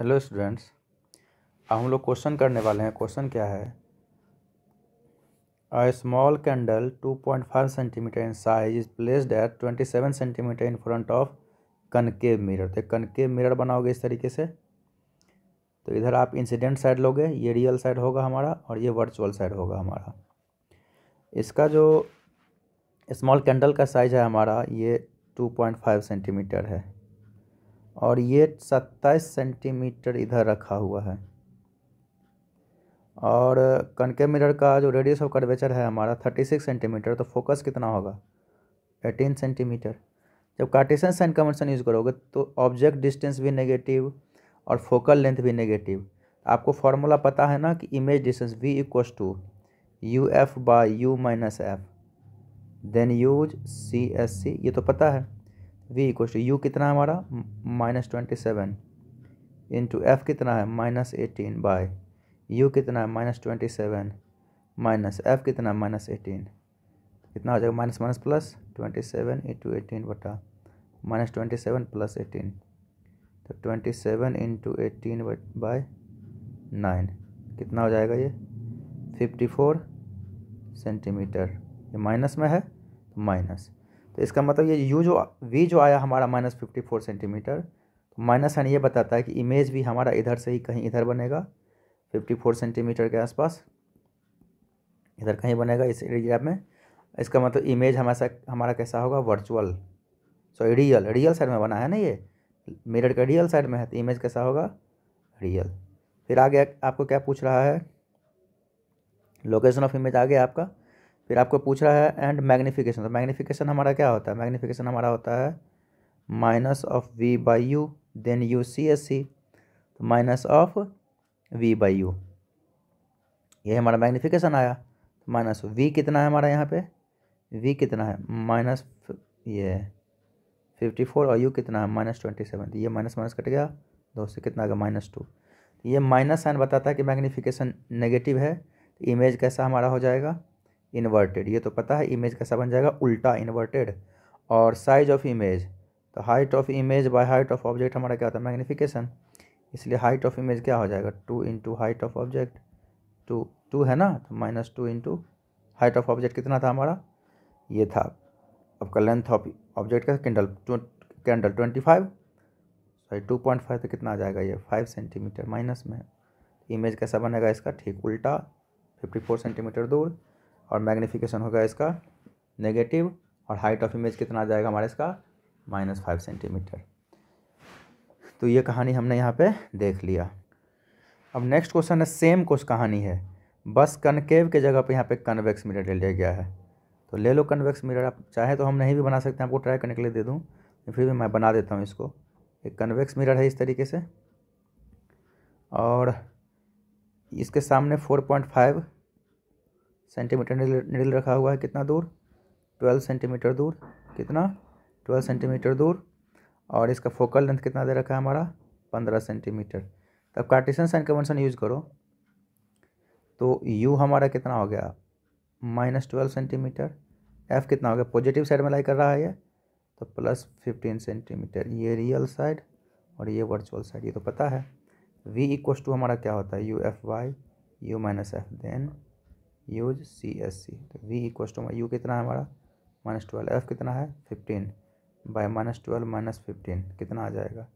hello students अब हम लोग क्वेश्चन करने वाले हैं क्वेश्चन क्या है a small candle 2.5 centimetre in size is placed at 27 centimetre in front of concave mirror तो कनकेव मिरर बनाओगे इस तरीके से तो इधर आप इंसिडेंट साइड लोगे ये रियल साइड होगा हमारा और ये वर्चुअल साइड होगा हमारा इसका जो स्मॉल कैंडल का साइज़ है हमारा ये टू सेंटीमीटर है और ये सत्ताईस सेंटीमीटर इधर रखा हुआ है और कनके मिरर का जो रेडियस ऑफ कर्वेचर है हमारा थर्टी सिक्स सेंटीमीटर तो फोकस कितना होगा एटीन सेंटीमीटर जब कार्टेशन साइन कन्वेंशन यूज़ करोगे तो ऑब्जेक्ट डिस्टेंस भी नेगेटिव और फोकल लेंथ भी नेगेटिव आपको फार्मूला पता है ना कि image distance v equals to u f by u minus f then use C S C ये तो पता है वी इक्व टू यू कितना है हमारा minus twenty seven into f कितना है माइनस एटीन बाय यू कितना है minus twenty seven minus f कितना है माइनस एटीन कितना हो जाएगा minus minus plus twenty seven into eighteen बटा minus twenty seven plus eighteen तो twenty seven into eighteen by nine कितना हो जाएगा ये फिफ्टी फोर सेंटीमीटर ये माइनस में है तो माइनस तो इसका मतलब ये यू जो वी जो आया हमारा माइनस फिफ्टी फोर सेंटीमीटर तो माइनस साइन ये बताता है कि इमेज भी हमारा इधर से ही कहीं इधर बनेगा फिफ्टी फोर सेंटीमीटर के आसपास इधर कहीं बनेगा इस एरिया में इसका मतलब इमेज हमारा हमारा कैसा होगा virtual sorry real real side में बना है ना ये मिरर का रियल साइड में है तो इमेज कैसा होगा रियल फिर आगे आपको क्या पूछ रहा है लोकेशन ऑफ इमेज आ गया आपका फिर आपको पूछ रहा है एंड मैग्नीफिकेशन तो मैग्नीफिकेशन हमारा क्या होता है मैग्नीफिकेशन हमारा होता है minus of v by u then you C S C तो minus of v by u ये हमारा मैग्नीफिकेशन आया तो माइनस वी कितना है हमारा यहाँ पे वी कितना है माइनस ये फिफ्टी फोर और यू कितना है माइनस ट्वेंटी सेवन ये माइनस माइनस कट गया दो से कितना आ गया माइनस टू ये माइनस साइन बताता है कि मैग्नीफिकेशन नेगेटिव है तो इमेज कैसा हमारा हो जाएगा इन्वर्टेड ये तो पता है इमेज कैसा बन जाएगा उल्टा इन्वर्टेड और साइज ऑफ इमेज तो height of image by height of object हमारा क्या होता है मैग्नीफिकेशन इसलिए हाइट ऑफ इमेज क्या हो जाएगा two into height of object two two है ना तो minus two into height of object कितना था हमारा ये था आपका लेंथ ऑफ ऑब्जेक्ट का candle candle twenty five sorry two point five तो कितना आ जाएगा ये फाइव सेंटीमीटर माइनस में इमेज कैसा बनेगा इसका ठीक उल्टा फिफ्टी फोर सेंटीमीटर दूर और मैग्नीफिकेशन होगा इसका नेगेटिव और हाइट ऑफ इमेज कितना आ जाएगा हमारे इसका माइनस फाइव सेंटीमीटर तो ये कहानी हमने यहाँ पे देख लिया अब नेक्स्ट क्वेश्चन है सेम कुछ कहानी है बस कनकेव के जगह पे यहाँ पे कन्वेक्स मिरर ले लिया गया है तो ले लो कन्वेक्स मिरर आप चाहे तो हम नहीं भी बना सकते आपको ट्राई करने के लिए दे दूँ फिर भी मैं बना देता हूँ इसको एक कन्वेक्स मिरर है इस तरीके से और इसके सामने four point five centimetre needle रखा हुआ है कितना दूर ट्वेल्व सेंटीमीटर दूर कितना ट्वेल्व सेंटीमीटर दूर और इसका फोकल लेंथ कितना दे रखा है हमारा पंद्रह सेंटीमीटर तब तो कार्टिशन साइन कन्वेंशन यूज़ करो तो यू हमारा कितना हो गया माइनस ट्वेल्व सेंटीमीटर एफ कितना हो गया पॉजिटिव साइड में लाई कर रहा है ये तो प्लस फिफ्टीन सेंटीमीटर ये रियल साइड और ये वर्चुअल साइड ये तो पता है वी इक्व टू हमारा क्या होता है u f by u minus f then use C S C तो वी इक्व टू यू कितना है हमारा माइनस ट्वेल्व एफ कितना है fifteen by minus twelve minus fifteen कितना आ जाएगा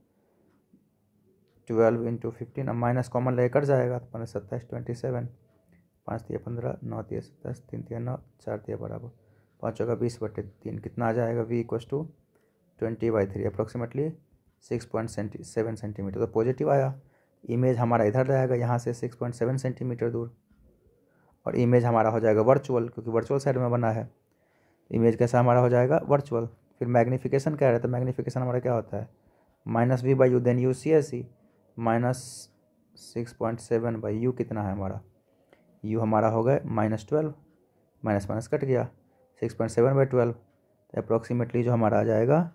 ट्वेल्व इंटू फिफ्टीन अब माइनस कॉमन ले कर जाएगा तो पंद्रह सत्ताईस ट्वेंटी सेवन पाँच तीन पंद्रह नौ तीन सत्ताईस तीन तीन नौ चार तीन बराबर पाँच होगा बीस बटे तीन कितना आ जाएगा v equal to twenty by three approximately six point centi seven centimetre तो पॉजिटिव आया इमेज हमारा इधर रहेगा यहाँ से सिक्स पॉइंट सेवन सेंटीमीटर दूर और इमेज हमारा हो जाएगा वर्चुअल क्योंकि वर्चुअल साइड में बना है इमेज कैसा हमारा हो जाएगा वर्चुअल फिर मैग्नीफिकेशन क्या रहता है मैग्नीफिकेशन हमारा क्या होता है minus v by u then you C S C minus six point seven by u कितना है हमारा यू हमारा हो गया minus twelve minus minus cut गया six point seven by twelve तो अप्रोक्सीमेटली जो हमारा आ जाएगा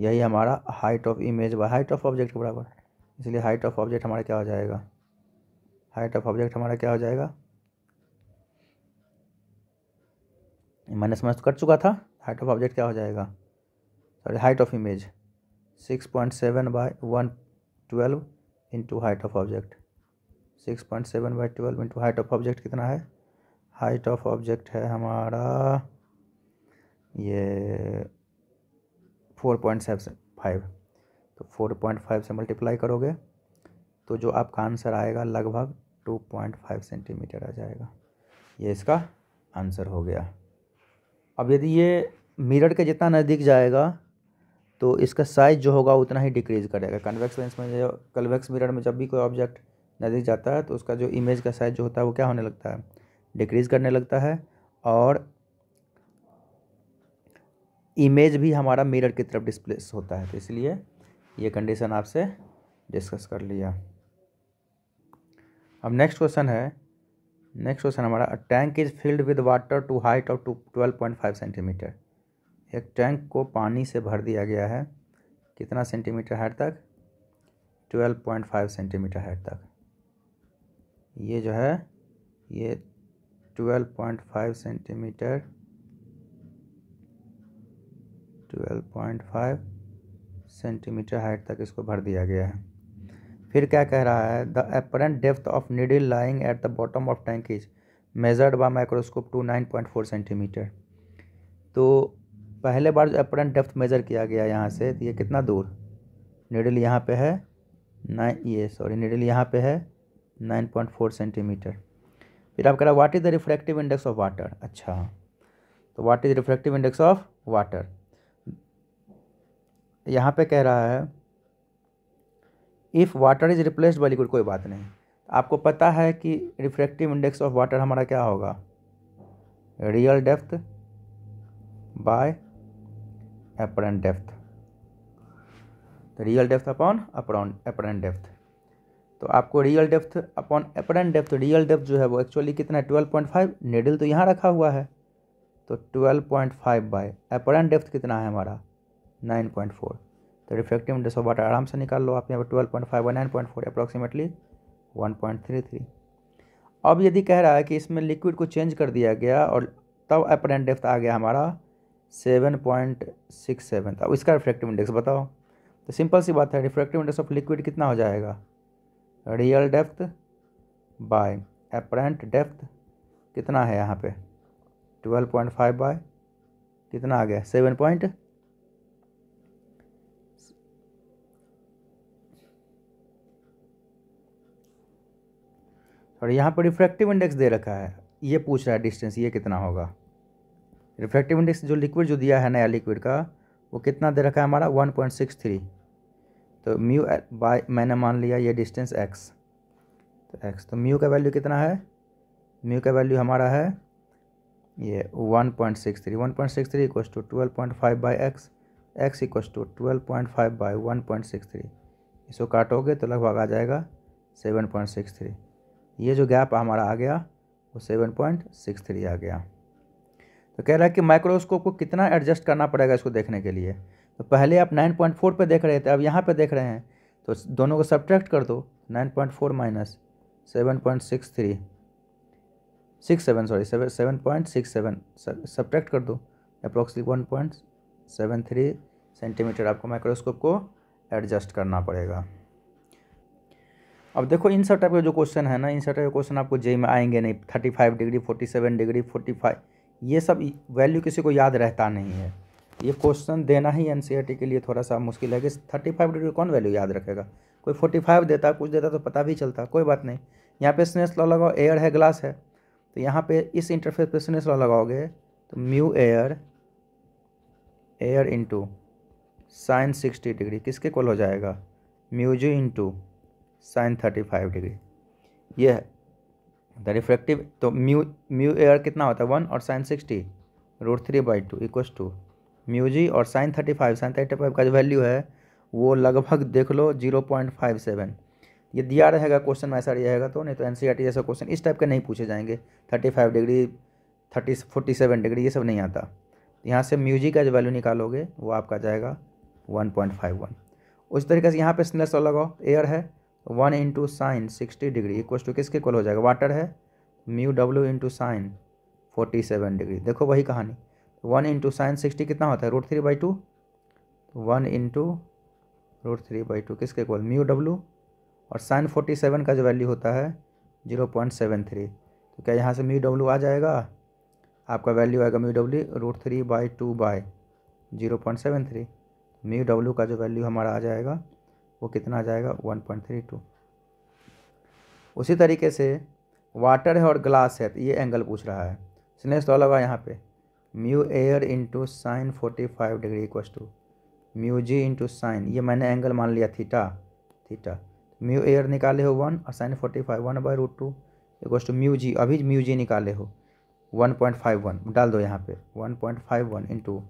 यही हमारा height of image by height of object के बराबर इसलिए हाइट ऑफ ऑब्जेक्ट हमारा क्या हो जाएगा हाइट ऑफ ऑब्जेक्ट हमारा क्या हो जाएगा माइनस माइनस कर चुका था हाइट ऑफ ऑब्जेक्ट क्या हो जाएगा sorry height of image six point seven by one twelve into height of object six point seven by twelve into height of object कितना है हाइट ऑफ ऑब्जेक्ट है हमारा ये फोर पॉइंट सेवन फाइव तो four point five से multiply करोगे तो जो आपका आंसर आएगा लगभग टू पॉइंट फाइव सेंटीमीटर आ जाएगा ये इसका आंसर हो गया अब यदि ये मिरर के जितना नज़दीक जाएगा तो इसका साइज़ जो होगा उतना ही डिक्रीज़ करेगा कन्वेक्स लेंस में जो कन्वेक्स मिरर में जब भी कोई ऑब्जेक्ट नज़दीक जाता है तो उसका जो इमेज का साइज़ जो होता है वो क्या होने लगता है डिक्रीज़ करने लगता है और इमेज भी हमारा मिरर की तरफ डिस्प्लेस होता है तो इसलिए ये कंडीशन आपसे डिस्कस कर लिया अब नेक्स्ट क्वेश्चन है नेक्स्ट क्वेश्चन हमारा tank is filled with water to height of to twelve point five centimetre एक टैंक को पानी से भर दिया गया है कितना सेंटीमीटर हाइट तक twelve point five centimetre height तक ये जो है ये twelve point five centimetre twelve point five centimetre height तक इसको भर दिया गया है फिर क्या कह रहा है the apparent depth of needle lying at the bottom of tank is measured by microscope to nine point four centimetre तो पहले बार जो अपरेंट डेप्थ मेजर किया गया यहाँ से तो ये कितना दूर निडिल यहाँ पे है नाइन ये सॉरी निडिल यहाँ पे है नाइन पॉइंट फोर सेंटीमीटर फिर आप कह रहा है what is the refractive index of water अच्छा तो what is refractive index of water यहाँ पे कह रहा है if water is replaced by liquid कोई बात नहीं आपको पता है कि रिफ्रैक्टिव इंडेक्स ऑफ वाटर हमारा क्या होगा real depth by apparent depth तो real depth upon upon apparent depth तो आपको real depth upon apparent depth real depth जो है वो एक्चुअली कितना है ट्वेल्व पॉइंट फाइव नेडल तो यहाँ रखा हुआ है तो twelve point five by apparent depth कितना है हमारा नाइन पॉइंट फोर तो रिफ्लेक्टिव इंडेक्स ऑफ वाटर आराम से निकाल लो आप यहाँ पर twelve point five nine point four approximately one point three three अब यदि कह रहा है कि इसमें लिक्विड को चेंज कर दिया गया और तब अपरेंट डेफ्थ आ गया हमारा सेवन पॉइंट सिक्स सेवन अब इसका रिफ्लेक्टिव इंडेक्स बताओ तो सिंपल सी बात है रिफ्लेक्टिव इंडेक्स ऑफ लिक्विड कितना हो जाएगा real depth by apparent depth कितना है यहाँ पे फाइव बाय कितना आ गया सेवन पॉइंट और यहाँ पर रिफ्रैक्टिव इंडेक्स दे रखा है ये पूछ रहा है डिस्टेंस ये कितना होगा रिफ्रैक्टिव इंडेक्स जो लिक्विड जो दिया है नया लिक्विड का वो कितना दे रखा है हमारा वन पॉइंट सिक्स थ्री तो म्यू बाय मैंने मान लिया ये डिस्टेंस एक्स तो एक्स तो म्यू का वैल्यू कितना है म्यू का वैल्यू हमारा है ये one point six three one point six three equals to twelve point five by x x equals to twelve point five by one point six three इसको काटोगे तो लगभग आ जाएगा सेवन पॉइंट सिक्स थ्री ये जो गैप हमारा आ गया वो सेवन पॉइंट सिक्स थ्री आ गया तो कह रहा है कि माइक्रोस्कोप को कितना एडजस्ट करना पड़ेगा इसको देखने के लिए तो पहले आप नाइन पॉइंट फोर पर देख रहे थे अब यहाँ पर देख रहे हैं तो दोनों को सब्ट्रैक्ट कर दो nine point four minus seven point six three six seven sorry seven point six seven subtract कर दो approximately one point seven three centimetre आपको माइक्रोस्कोप को एडजस्ट करना पड़ेगा अब देखो इन सब टाइप का जो क्वेश्चन है ना इन सब टाइप के क्वेश्चन आपको जे में आएंगे नहीं thirty five degree forty seven degree forty five ये सब वैल्यू किसी को याद रहता नहीं है ये क्वेश्चन देना ही एन e के लिए थोड़ा सा मुश्किल है कि थर्टी फाइव डिग्री कौन वैल्यू याद रखेगा कोई फोर्टी फाइव देता कुछ देता तो पता भी चलता कोई बात नहीं यहाँ पे स्नेस लॉ लगाओ एयर है ग्लास है तो यहाँ पे इस इंटरफेस पे स्नेस लॉ लगाओगे तो mu air air into sine sixty degree किसके कॉल हो जाएगा mu G into sine thirty five degree ये है द रिफ्लेक्टिव तो म्यू म्यू एयर कितना होता है वन और sine sixty root three by two equal to mu G और sine thirty five sine thirty five का जो वैल्यू है वो लगभग देख लो जीरो पॉइंट फाइव सेवन ये दिया रहेगा क्वेश्चन में ऐसा रहेगा तो नहीं तो एन e जैसा क्वेश्चन इस टाइप के नहीं पूछे जाएंगे thirty five degree thirty forty seven degree ये सब नहीं आता यहाँ से म्यूजी का जो वैल्यू निकालोगे वो आपका जाएगा वन पॉइंट फाइव वन उस तरीके से यहाँ पे स्नेस लगाओ एयर है one into sine sixty degree equal to किसके कॉल हो जाएगा वाटर है mu W into sine forty seven degree देखो वही कहानी वन इंटू साइन सिक्सटी कितना होता है root three by two one into root three by two किसके कॉल म्यू डब्ल्यू और साइन फोर्टी सेवन का जो वैल्यू होता है जीरो पॉइंट सेवन थ्री तो क्या यहाँ से म्यू डब्ल्यू आ जाएगा आपका वैल्यू आएगा mu W root three by two by zero point seven three mu W का जो वैल्यू हमारा आ जाएगा वो कितना आ जाएगा वन पॉइंट थ्री टू उसी तरीके से वाटर है और ग्लास है तो ये एंगल पूछ रहा है स्नेस तो लगा यहाँ पे mu air into sine forty five degree equal to mu G into sine ये मैंने एंगल मान लिया थीटा थीटा म्यू एयर निकाले हो वन और sine forty five one by root two equal to mu G अभी म्यू जी निकाले हो वन पॉइंट फाइव वन डाल दो यहाँ पे one point five one into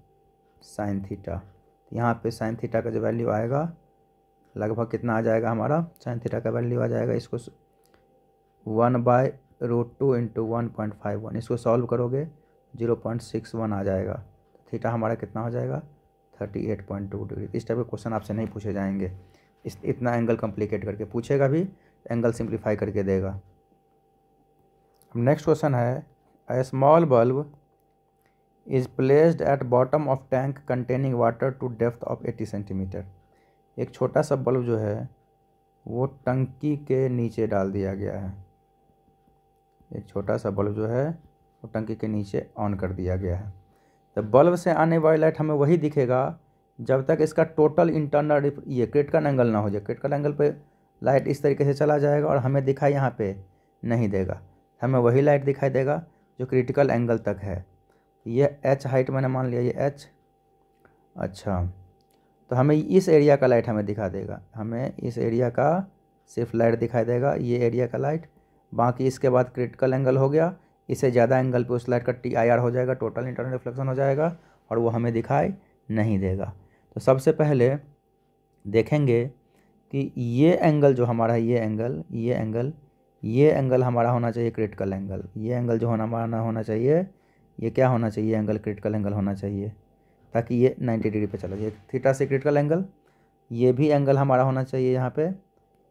sine theta यहाँ पे साइन थीटा का जो वैल्यू आएगा लगभग कितना आ जाएगा हमारा साइन थीटा का वैल्यू आ जाएगा इसको one by root two into one point five one इसको सॉल्व करोगे जीरो पॉइंट सिक्स वन आ जाएगा थीटा हमारा कितना हो जाएगा thirty eight point two degree इस टाइप के क्वेश्चन आपसे नहीं पूछे जाएंगे इस इतना एंगल कम्प्लीकेट करके पूछेगा भी एंगल सिंप्लीफाई करके देगा अब नेक्स्ट क्वेश्चन है a small bulb is placed at bottom of tank containing water to depth of eighty centimetre एक छोटा सा बल्ब जो है वो टंकी के नीचे डाल दिया गया है एक छोटा सा बल्ब जो है वो टंकी के नीचे ऑन कर दिया गया है तो बल्ब से आने वाली लाइट हमें वही दिखेगा जब तक इसका टोटल इंटरनल ये क्रिटिकल एंगल ना हो जाए क्रिटिकल एंगल पे लाइट इस तरीके से चला जाएगा और हमें दिखाई यहाँ पे नहीं देगा हमें वही लाइट दिखाई देगा जो क्रिटिकल एंगल तक है ये एच हाइट मैंने मान लिया ये एच अच्छा तो हमें इस एरिया का लाइट हमें दिखा देगा हमें इस एरिया का सिर्फ लाइट दिखाई देगा ये एरिया का लाइट बाकी इसके बाद क्रिटिकल एंगल हो गया इससे ज़्यादा एंगल पे उस लाइट का टी आई आर हो जाएगा टोटल इंटरनल रिफ्लेक्शन हो जाएगा और वो हमें दिखाई नहीं देगा तो सबसे पहले देखेंगे कि ये एंगल जो हमारा ये एंगल ये एंगल ये एंगल हमारा होना चाहिए क्रिटिकल एंगल ये एंगल जो होना हमारा होना चाहिए ये क्या होना चाहिए एंगल क्रिटिकल एंगल होना चाहिए ताकि ये नाइन्टी डिग्री पे चला जाए थीटा सीक्रेट का एंगल ये भी एंगल हमारा होना चाहिए यहाँ पे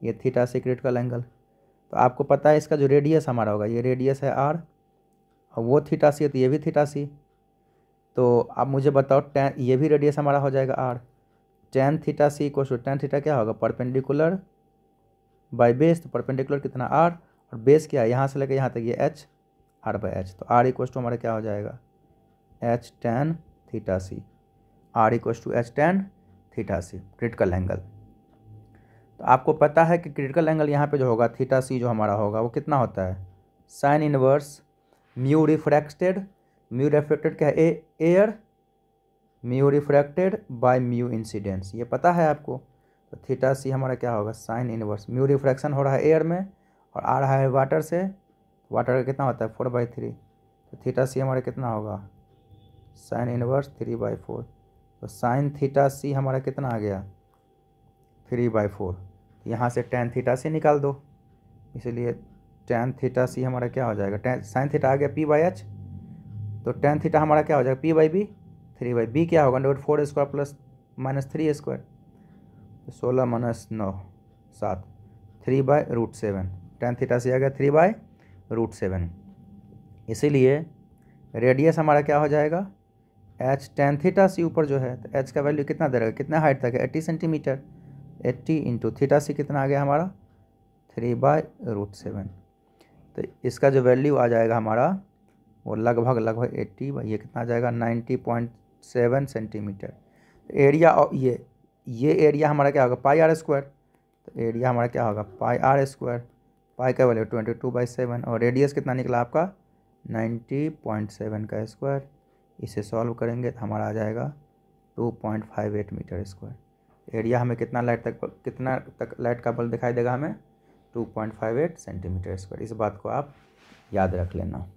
ये थीटा सीक्रेट का एंगल तो आपको पता है इसका जो रेडियस हमारा होगा ये रेडियस है आर और वो थीटा सी है तो ये भी थीटा सी तो आप मुझे बताओ टेन ये भी रेडियस हमारा हो जाएगा R tan theta C equal to tan theta क्या होगा परपेंडिकुलर बाई बेस तो परपेंडिकुलर कितना आर और बेस क्या है यहाँ से लेकर यहाँ तक ये एच आर बाई एच तो आर इक्व टू हमारा क्या हो जाएगा H tan theta C R equal to H tan theta C critical angle तो आपको पता है कि क्रिटिकल एंगल यहाँ पे जो होगा थीटा सी जो हमारा होगा वो कितना होता है sine inverse mu refracted mu refracted क्या है air mu refracted by mu incidence ये पता है आपको तो थीटा सी हमारा क्या होगा साइन इनवर्स म्यू रिफ्रैक्शन हो रहा है एयर में और आ रहा है वाटर से वाटर का कितना होता है फोर बाई थ्री तो थीटा सी हमारा कितना होगा sine inverse three by four तो साइन थीटा सी हमारा कितना आ गया थ्री बाई फोर यहाँ से टेन थीटा सी निकाल दो इसलिए टेन थीटा सी हमारा क्या हो जाएगा टेन साइन थीटा आ गया पी बाई एच तो टेन थीटा हमारा क्या हो जाएगा P by B three by B क्या होगा under four square plus minus three square तो सोलह माइनस नौ सात three by root seven tan theta C आ गया थ्री बाय रूट सेवन इसीलिए रेडियस हमारा क्या हो जाएगा एच टेन थीटा सी ऊपर जो है तो एच का वैल्यू कितना दे रहेगा कितना हाइट तक है eighty centimetre eighty into theta C कितना आ गया हमारा थ्री बाय रूट सेवन तो इसका जो वैल्यू आ जाएगा हमारा वो लगभग लगभग एट्टी ये कितना आ जाएगा ninety point seven centimetre area ये ये एरिया हमारा क्या होगा पाई आर स्क्वायर तो एरिया हमारा क्या होगा पाई आर स्क्वायर पाई का value twenty two by seven और रेडियस कितना निकला आपका नाइन्टी पॉइंट सेवन का स्क्वायर इसे सॉल्व करेंगे तो हमारा आ जाएगा two point five eight metre square area हमें कितना लाइट तक कितना तक लाइट का बल्ब दिखाई देगा हमें two point five eight centimetre square इस बात को आप याद रख लेना